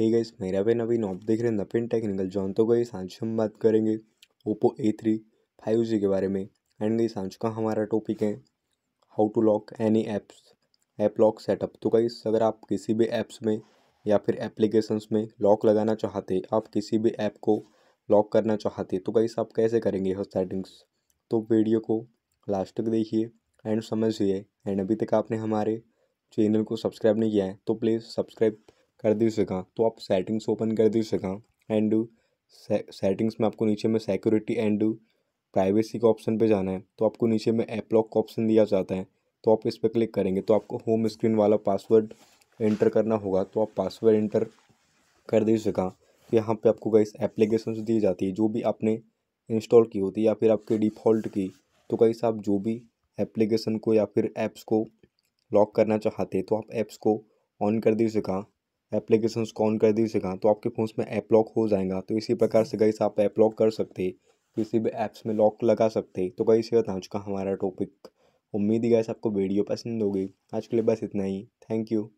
hey guys मेरा भी नवीन आप देख रहे हैं नपिन टेक्निकल जॉन तो गई आज हम बात करेंगे Oppo A three five G के बारे में एंड गई सांझ का हमारा टॉपिक है how to lock any apps app lock setup तो गाइस अगर आप किसी भी ऐप्स में या फिर एप्लीकेशंस में लॉक लगाना चाहते आप किसी भी ऐप को लॉक करना चाहते तो गाइस आप कैसे करेंगे यह सेटिंग्स तो वीडियो को लास्ट तक देखिए एंड समझिए एंड अभी तक आपने हमारे चैनल को सब्सक्राइब नहीं किया है तो प्लीज़ सब्सक्राइब कर दी सका तो आप सेटिंग्स ओपन कर दी सका एंड सेटिंग्स में आपको नीचे में सिक्योरिटी एंड प्राइवेसी के ऑप्शन पे जाना है तो आपको नीचे में ऐप लॉक का ऑप्शन दिया जाता है तो आप इस पर क्लिक करेंगे तो आपको होम स्क्रीन वाला पासवर्ड एंटर करना होगा तो आप पासवर्ड एंटर कर दे सका तो यहाँ पे आपको गाइस एप्लीकेशन दी जाती है जो भी आपने इंस्टॉल की होती है या फिर आपके डिफ़ॉल्ट की तो कहीं आप जो भी एप्लीकेशन को या फिर ऐप्स को लॉक करना चाहते तो आप ऐप्स को ऑन कर दे सका एप्लीकेशन कौन कर दीजिएगा कहाँ तो आपके फ़ोन में ऐप लॉक हो जाएगा तो इसी प्रकार से गई आप ऐप लॉक कर सकते किसी भी ऐप्स में लॉक लगा सकते तो गई से बता चुका हमारा टॉपिक उम्मीद ही गैस आपको वीडियो पसंद होगी आज के लिए बस इतना ही थैंक यू